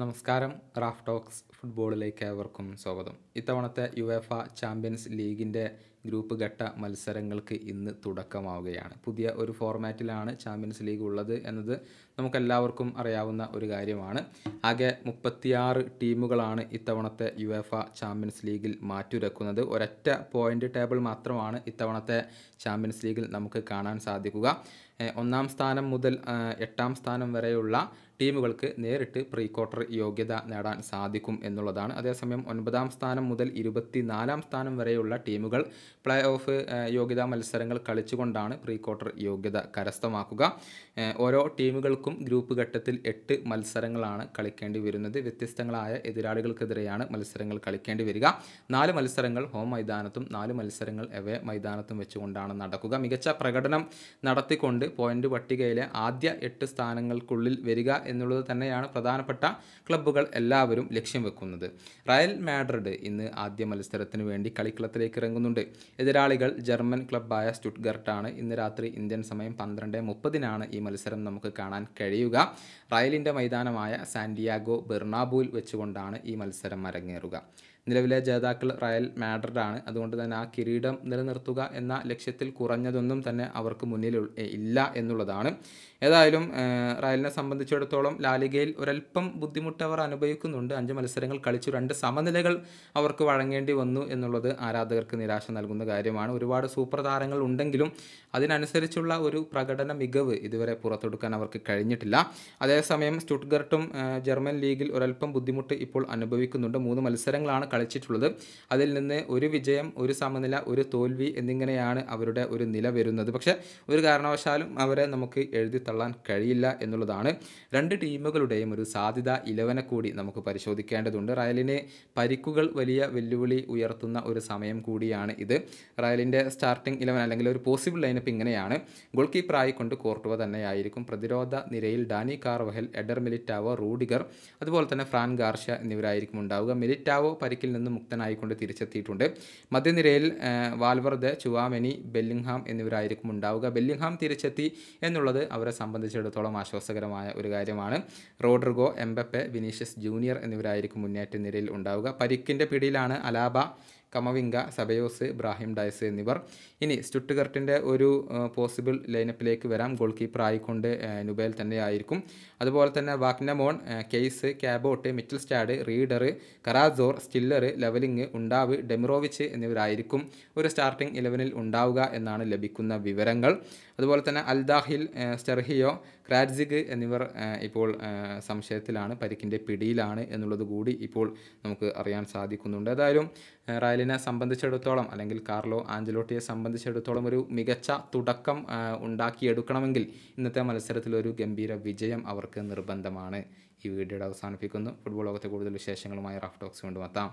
നമസ്കാരം Raf talks ഫുട്ബോളിലേക്ക് ഏവർക്കും സ്വാഗതം ഇത്തവണത്തെ യുവേഫ ചാമ്പ്യൻസ് ലീഗിൻ്റെ ഗ്രൂപ്പ് ഘട്ട മത്സരങ്ങൾക്ക് ഇന്ന് തുടക്കമാവുകയാണ് പുതിയ ഒരു ഫോർമാറ്റിലാണ് ചാമ്പ്യൻസ് ലീഗ് ഉള്ളത് എന്നത് നമുക്കെല്ലാവർക്കും അറിയാവുന്ന ഒരു കാര്യമാണ് ആകെ മുപ്പത്തിയാറ് ടീമുകളാണ് ഇത്തവണത്തെ യുവേഫ ചാമ്പ്യൻസ് ലീഗിൽ മാറ്റുരക്കുന്നത് ഒരൊറ്റ പോയിൻ്റ് ടേബിൾ മാത്രമാണ് ഇത്തവണത്തെ ചാമ്പ്യൻസ് ലീഗിൽ നമുക്ക് കാണാൻ സാധിക്കുക ഒന്നാം സ്ഥാനം മുതൽ എട്ടാം സ്ഥാനം വരെയുള്ള ടീമുകൾക്ക് നേരിട്ട് പ്രീ ക്വാർട്ടർ യോഗ്യത നേടാൻ സാധിക്കും എന്നുള്ളതാണ് അതേസമയം ഒൻപതാം സ്ഥാനം മുതൽ ഇരുപത്തിനാലാം സ്ഥാനം വരെയുള്ള ടീമുകൾ പ്ലേ ഓഫ് യോഗ്യതാ മത്സരങ്ങൾ കളിച്ചുകൊണ്ടാണ് പ്രീ ക്വാർട്ടർ യോഗ്യത കരസ്ഥമാക്കുക ഓരോ ടീമുകൾക്കും ഗ്രൂപ്പ് ഘട്ടത്തിൽ എട്ട് മത്സരങ്ങളാണ് കളിക്കേണ്ടി വരുന്നത് വ്യത്യസ്തങ്ങളായ എതിരാളികൾക്കെതിരെയാണ് മത്സരങ്ങൾ കളിക്കേണ്ടി വരിക നാല് മത്സരങ്ങൾ ഹോം മൈതാനത്തും നാല് മത്സരങ്ങൾ എവേ മൈതാനത്തും വെച്ചുകൊണ്ടാണ് നടക്കുക മികച്ച പ്രകടനം നടത്തിക്കൊണ്ട് പോയിന്റ് പട്ടികയിലെ ആദ്യ എട്ട് സ്ഥാനങ്ങൾക്കുള്ളിൽ വരിക എന്നുള്ളത് തന്നെയാണ് പ്രധാനപ്പെട്ട ക്ലബ്ബുകൾ എല്ലാവരും ലക്ഷ്യം വെക്കുന്നത് റയൽ മാഡ്രിഡ് ഇന്ന് ആദ്യ മത്സരത്തിന് വേണ്ടി കളിക്കളത്തിലേക്ക് ഇറങ്ങുന്നുണ്ട് എതിരാളികൾ ജർമ്മൻ ക്ലബ്ബായ സ്റ്റുട്ട്ഗർട്ടാണ് ഇന്ന് രാത്രി ഇന്ത്യൻ സമയം പന്ത്രണ്ട് മുപ്പതിനാണ് ഈ മത്സരം നമുക്ക് കാണാൻ കഴിയുക റയലിൻ്റെ മൈതാനമായ സാന്റിയാഗോ ബെർണാബുവിൽ വെച്ചുകൊണ്ടാണ് ഈ മത്സരം അരങ്ങേറുക നിലവിലെ ജേതാക്കൾ റയൽ മാഡ്രിഡാണ് അതുകൊണ്ട് തന്നെ ആ കിരീടം നിലനിർത്തുക എന്ന ലക്ഷ്യത്തിൽ കുറഞ്ഞതൊന്നും തന്നെ അവർക്ക് മുന്നിൽ ഇല്ല എന്നുള്ളതാണ് ഏതായാലും റയലിനെ സംബന്ധിച്ചിടത്തോളം ലാലിഗയിൽ ഒരല്പം ബുദ്ധിമുട്ട് അവർ അനുഭവിക്കുന്നുണ്ട് അഞ്ച് മത്സരങ്ങൾ കളിച്ചു രണ്ട് സമനിലകൾ അവർക്ക് വഴങ്ങേണ്ടി വന്നു എന്നുള്ളത് ആരാധകർക്ക് നിരാശ നൽകുന്ന കാര്യമാണ് ഒരുപാട് സൂപ്പർ താരങ്ങൾ ഉണ്ടെങ്കിലും അതിനനുസരിച്ചുള്ള ഒരു പ്രകടന മികവ് ഇതുവരെ പുറത്തെടുക്കാൻ അവർക്ക് കഴിഞ്ഞിട്ടില്ല അതേസമയം സ്റ്റുട്ട്ഗർട്ടും ജർമ്മൻ ലീഗിൽ ഒരല്പം ബുദ്ധിമുട്ട് ഇപ്പോൾ അനുഭവിക്കുന്നുണ്ട് മൂന്ന് മത്സരങ്ങളാണ് കളിച്ചിട്ടുള്ളത് അതിൽ നിന്ന് ഒരു വിജയം ഒരു സമനില ഒരു തോൽവി എന്നിങ്ങനെയാണ് അവരുടെ ഒരു നില വരുന്നത് പക്ഷേ ഒരു കാരണവശാലും അവരെ നമുക്ക് എഴുതി തള്ളാൻ കഴിയില്ല എന്നുള്ളതാണ് രണ്ട് ടീമുകളുടെയും ഒരു സാധ്യത ഇലവനെ കൂടി നമുക്ക് പരിശോധിക്കേണ്ടതുണ്ട് റയലിനെ പരിക്കുകൾ വലിയ വെല്ലുവിളി ഉയർത്തുന്ന ഒരു സമയം കൂടിയാണ് ഇത് റയലിൻ്റെ സ്റ്റാർട്ടിംഗ് ഇലവൻ അല്ലെങ്കിൽ ഒരു പോസിബിൾ ലൈനപ്പ് ഇങ്ങനെയാണ് ഗോൾ കൊണ്ട് കോർട്ടുവ തന്നെയായിരിക്കും പ്രതിരോധ നിരയിൽ Dani Carvajal Eder Militao Rudiger അതുപോലെ തന്നെ ഫ്രാൻ ഗാർഷ്യ എന്നിവരായിരിക്കും ഉണ്ടാവുക മിലിറ്റാവോ പരിക്ക് ഹാട്രിക്കിൽ നിന്ന് മുക്തനായിക്കൊണ്ട് തിരിച്ചെത്തിയിട്ടുണ്ട് മധ്യനിരയിൽ വാൽവർദ് ചുവാമെനി ബെല്ലിംഗ്ഹാം എന്നിവരായിരിക്കും ഉണ്ടാവുക ബെല്ലിംഗ്ഹാം തിരിച്ചെത്തി എന്നുള്ളത് അവരെ സംബന്ധിച്ചിടത്തോളം ആശ്വാസകരമായ ഒരു കാര്യമാണ് റോഡ്രിഗോ എംബപ്പെ വിനീഷ്യസ് ജൂനിയർ എന്നിവരായിരിക്കും മുന്നേറ്റ നിരയിൽ ഉണ്ടാവുക പരിക്കിൻ്റെ പിടിയിലാണ് Alaba Camavinga Ceballos Ibrahim Diaz എന്നിവർ ഇനി സ്റ്റുട്ടുഗർട്ടിൻ്റെ ഒരു പോസിബിൾ ലൈനപ്പിലേക്ക് വരാം ഗോൾ കീപ്പർ ആയിക്കൊണ്ട് നുബേൽ തന്നെ ആയിരിക്കും അതുപോലെ തന്നെ വാക്നമോൺ കെയ്സ് Chabot Mittelstadt Rieder Karazor Stiller Leweling Undav Demirovic എന്നിവരായിരിക്കും ഒരു സ്റ്റാർട്ടിംഗ് ഇലവനിൽ ഉണ്ടാവുക എന്നാണ് ലഭിക്കുന്ന വിവരങ്ങൾ അതുപോലെ തന്നെ അൽദാഹിൽ സ്റ്റെർഹിയോ ക്രാറ്റ്സിഗ് എന്നിവർ ഇപ്പോൾ സംശയത്തിലാണ് പരിക്കിൻ്റെ പിടിയിലാണ് എന്നുള്ളത് കൂടി ഇപ്പോൾ നമുക്ക് അറിയാൻ സാധിക്കുന്നുണ്ട് ഏതായാലും റയൽ റയലിനെ സംബന്ധിച്ചിടത്തോളം അല്ലെങ്കിൽ കാർലോ ആഞ്ചലോട്ടിയെ സംബന്ധിച്ചിടത്തോളം ഒരു മികച്ച തുടക്കം ഉണ്ടാക്കിയെടുക്കണമെങ്കിൽ ഇന്നത്തെ മത്സരത്തിൽ ഒരു ഗംഭീര വിജയം അവർക്ക് നിർബന്ധമാണ് ഈ വീഡിയോയുടെ അവസാനിപ്പിക്കുന്നു ഫുട്ബോൾ ലോകത്തെ കൂടുതൽ വിശേഷങ്ങളുമായി റഫ് ടോക്സ് കൊണ്ടുമെത്താം